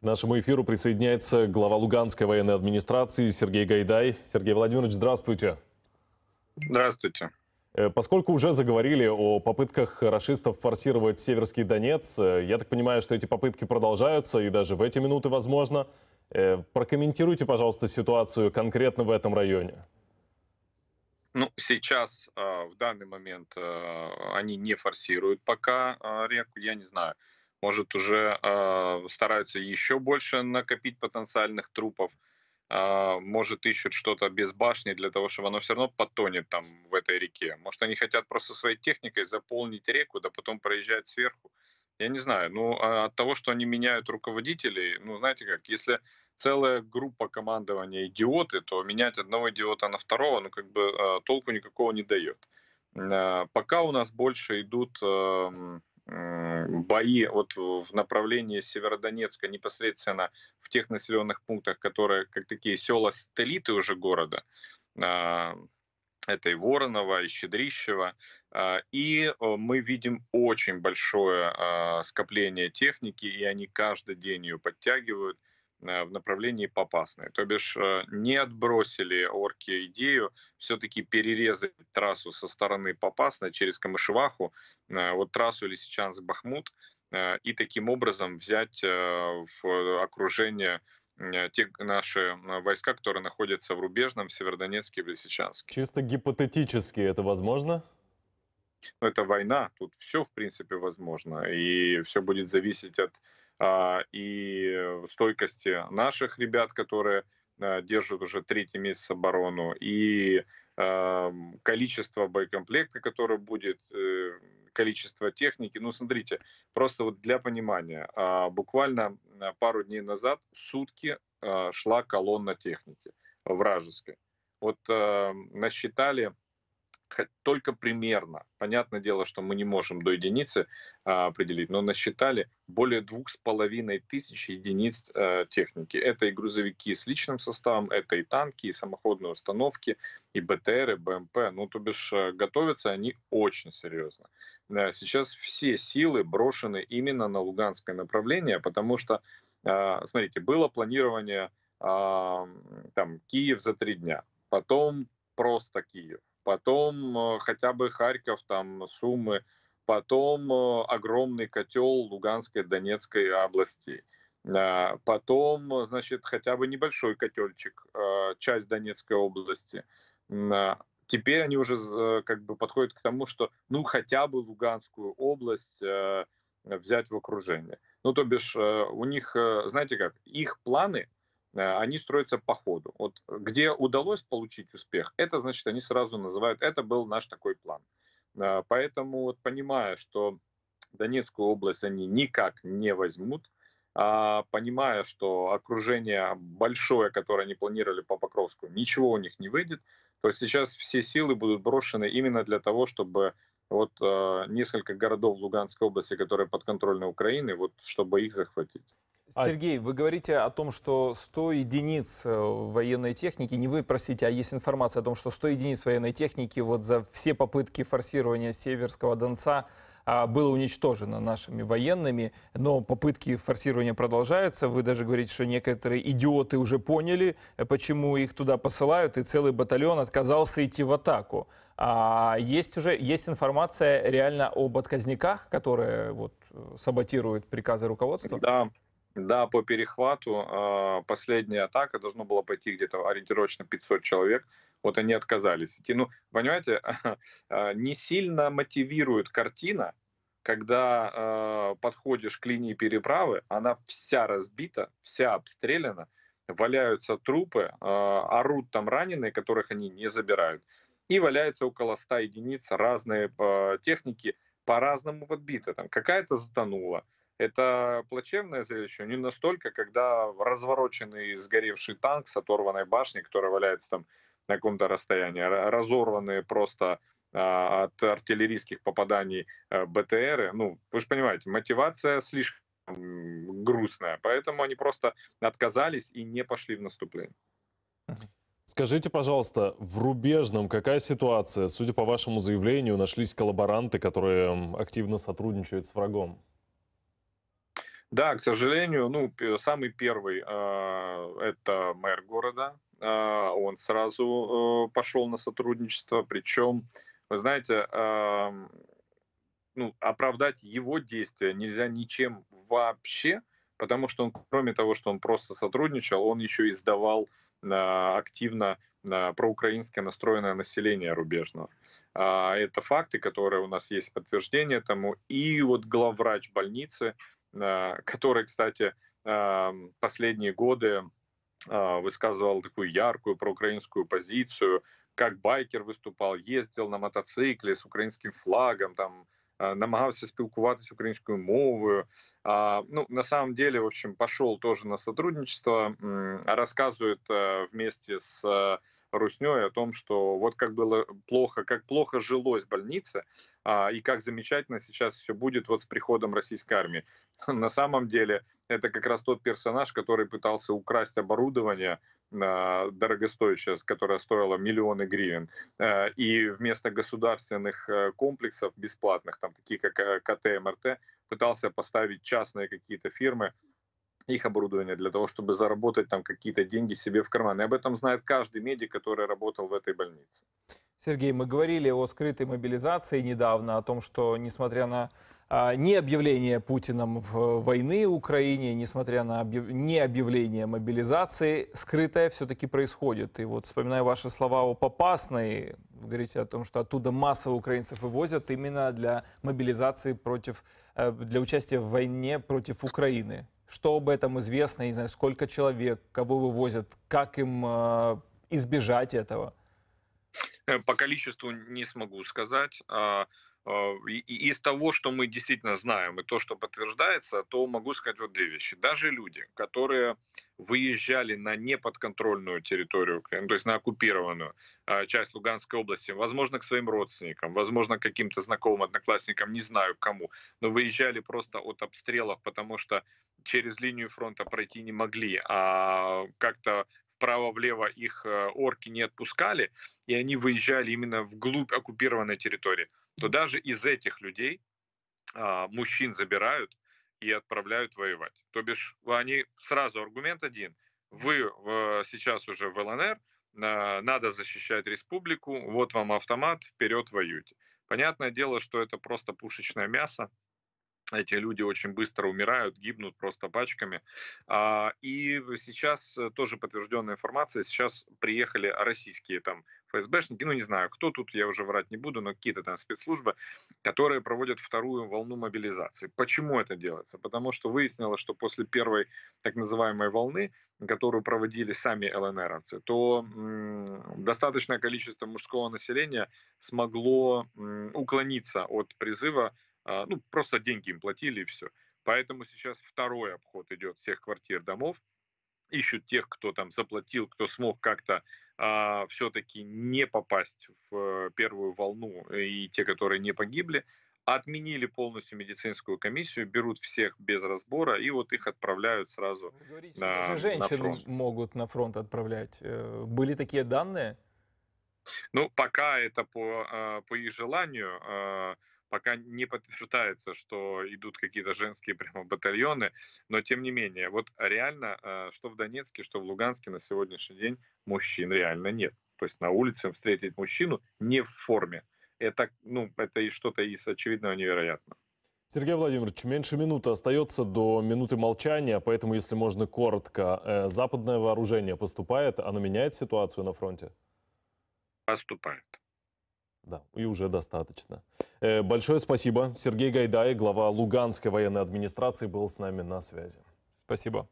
К нашему эфиру присоединяется глава Луганской военной администрации Сергей Гайдай. Сергей Владимирович, здравствуйте. Здравствуйте. Э, поскольку уже заговорили о попытках расистов форсировать Северский Донец, э, я так понимаю, что эти попытки продолжаются и даже в эти минуты возможно. Э, прокомментируйте, пожалуйста, ситуацию конкретно в этом районе. Ну, сейчас, в данный момент, они не форсируют пока реку, я не знаю может, уже э, стараются еще больше накопить потенциальных трупов, э, может, ищут что-то без башни для того, чтобы оно все равно потонет там в этой реке. Может, они хотят просто своей техникой заполнить реку, да потом проезжать сверху. Я не знаю, ну, а от того, что они меняют руководителей, ну, знаете как, если целая группа командования идиоты, то менять одного идиота на второго, ну, как бы толку никакого не дает. Пока у нас больше идут бои вот в направлении Северодонецка непосредственно в тех населенных пунктах, которые как такие села стелиты уже города, а, это и Воронова, и Щедрищева. А, и э, мы видим очень большое а, скопление техники, и они каждый день ее подтягивают – Э, в направлении Попасной. То бишь э, не отбросили орки идею все-таки перерезать трассу со стороны Попасной через Камышеваху, э, вот трассу Лисичанск-Бахмут, и таким образом взять в окружение те наши войска, которые находятся в Рубежном, в Северодонецке и в Лисичанске. Чисто гипотетически это возможно? Ну, это война, тут все, в принципе, возможно. И все будет зависеть от а, и стойкости наших ребят, которые а, держат уже третий месяц оборону, и а, количество боекомплекта, который будет, э, количество техники. Ну, смотрите, просто вот для понимания, буквально пару дней назад сутки шла колонна техники вражеской. Вот насчитали только примерно. Понятное дело, что мы не можем до единицы а, определить, но насчитали более двух с половиной тысяч единиц а, техники. Это и грузовики с личным составом, это и танки, и самоходные установки, и БТР, и БМП. Ну, то бишь, э, готовятся они очень серьезно. Э, сейчас все силы брошены именно на Луганское направление, потому что, а, смотрите, было планирование а, там Киев за три дня, потом просто Киев, потом э, хотя бы Харьков, там Сумы, потом э, огромный котел Луганской, Донецкой области, а, Потом, э, значит, хотя бы небольшой котельчик, часть Донецкой области. А, теперь они уже как бы подходят к тому, что ну хотя бы Луганскую область взять в окружение. Ну, то бишь, у них, знаете как, их планы — Э, они строятся по ходу. Вот где удалось получить успех, это значит, они сразу называют, это был наш такой план. Э, поэтому, вот, понимая, что Донецкую область они никак не возьмут, а понимая, что окружение большое, которое они планировали по Покровску, ничего у них не выйдет, то сейчас все силы будут брошены именно для того, чтобы вот э, несколько городов Луганской области, которые под контролем Украины, вот чтобы их захватить. А Сергей, вы говорите о том, что 100 единиц э, военной техники, не вы, простите, а есть информация о том, что 100 единиц военной техники вот за все попытки форсирования Северского Донца а, было уничтожено нашими военными, но попытки форсирования продолжаются. Вы даже говорите, что некоторые идиоты уже поняли, э, почему их туда посылают, и целый батальон отказался идти в атаку. А есть уже есть информация реально об отказниках, которые вот э, саботируют приказы руководства? Да, да, по перехвату а, последняя атака должно было пойти где-то ориентировочно 500 человек. Вот они отказались идти. Ну, понимаете, а, не сильно мотивирует картина, когда а, подходишь к линии переправы, она вся разбита, вся обстреляна, валяются трупы, орут там раненые, которых они не забирают. И валяется около 100 единиц разные техники, по-разному подбиты. Там какая-то затонула, это плачевное зрелище, не настолько, когда развороченный сгоревший танк с оторванной башней, которая валяется там на каком-то расстоянии, разорванные просто а, от артиллерийских попаданий а, БТРы. Ну, вы же понимаете, мотивация слишком грустная, поэтому они просто отказались и не пошли в наступление. Скажите, пожалуйста, в Рубежном какая ситуация? Судя по вашему заявлению, нашлись коллаборанты, которые активно сотрудничают с врагом. Да, к сожалению, ну, самый первый э, это мэр города. Э, он сразу э, пошел на сотрудничество. Причем, вы знаете, э, ну, оправдать его действия нельзя ничем вообще, потому что он, кроме того, что он просто сотрудничал, он еще и сдавал а, активно проукраинское настроенное население рубежного. Это факты, которые у нас есть подтверждение тому. И вот главврач больницы, Э, который, кстати, эм, последние годы э, высказывал такую яркую проукраинскую позицию, как байкер выступал, ездил на мотоцикле с украинским флагом, там э, намагався спілкуватись українською мовою. А, ну, на самом деле, в общем, пошел тоже на сотрудничество, а рассказывает вместе с Русней о том, что вот как было плохо, как плохо жилось в больнице, а, и как замечательно сейчас все будет вот с приходом российской армии. На самом деле это как раз тот персонаж, который пытался украсть оборудование а, дорогостоящее, которое стоило миллионы гривен, а, и вместо государственных э, комплексов бесплатных, там такие как э, КТ, МРТ, пытался поставить частные какие-то фирмы, их оборудование для того, чтобы заработать там какие-то деньги себе в карман. И об этом знает каждый медик, который работал в этой больнице. Сергей, мы говорили о скрытой мобилизации недавно, о том, что несмотря на а, не объявление Путиным в э, войны в Украине, несмотря на объяв... не объявление мобилизации, скрытое все-таки происходит. И вот вспоминая ваши слова о Попасной, вы говорите о том, что оттуда массово украинцев вывозят именно для мобилизации против, э, для участия в войне против Украины. Что об этом известно? Я не знаю, сколько человек, кого вывозят, как им э, избежать этого? Э, по количеству не смогу сказать. А, а, из того, что мы действительно знаем, и то, что подтверждается, то могу сказать вот две вещи. Даже люди, которые выезжали на неподконтрольную территорию то есть на оккупированную а, часть Луганской области, возможно, к своим родственникам, возможно, к каким-то знакомым, одноклассникам, не знаю кому, но выезжали просто от обстрелов, потому что через линию фронта пройти не могли, а как-то вправо-влево их э, орки не отпускали, и они выезжали именно вглубь оккупированной территории то даже из этих людей а, мужчин забирают и отправляют воевать. То бишь они сразу аргумент один: вы в, сейчас уже в ЛНР, а, надо защищать республику, вот вам автомат, вперед воюйте. Понятное дело, что это просто пушечное мясо, эти люди очень быстро умирают, гибнут просто пачками. А, и сейчас тоже подтвержденная информация, сейчас приехали российские там ФСБшники, ну не знаю, кто тут, я уже врать не буду, но какие-то там спецслужбы, которые проводят вторую волну мобилизации. Почему это делается? Потому что выяснилось, что после первой так называемой волны, которую проводили сами ЛНРовцы, то м, достаточное количество мужского населения смогло м, уклониться от призыва, а, ну просто деньги им платили и все. Поэтому сейчас второй обход идет всех квартир, домов, ищут тех, кто там заплатил, кто смог как-то а, все-таки не попасть в э, первую волну и те, которые не погибли, отменили полностью медицинскую комиссию, берут всех без разбора и вот их отправляют сразу Вы говорите, на, даже женщины на фронт. могут на фронт отправлять. Э, были такие данные? Ну, пока это по, а, по их желанию. А, пока не подтверждается, что идут какие-то женские прямо батальоны, но тем не менее, вот реально, э, что в Донецке, что в Луганске на сегодняшний день мужчин реально нет. То есть на улице встретить мужчину не в форме. Это, ну, это и что-то из очевидного невероятного. Сергей Владимирович, меньше минуты остается до минуты молчания, поэтому, если можно коротко, э, западное вооружение поступает, оно меняет ситуацию на фронте? Поступает. Да, и уже достаточно. Э, большое спасибо. Сергей Гайдай, глава Луганской военной администрации, был с нами на связи. Спасибо.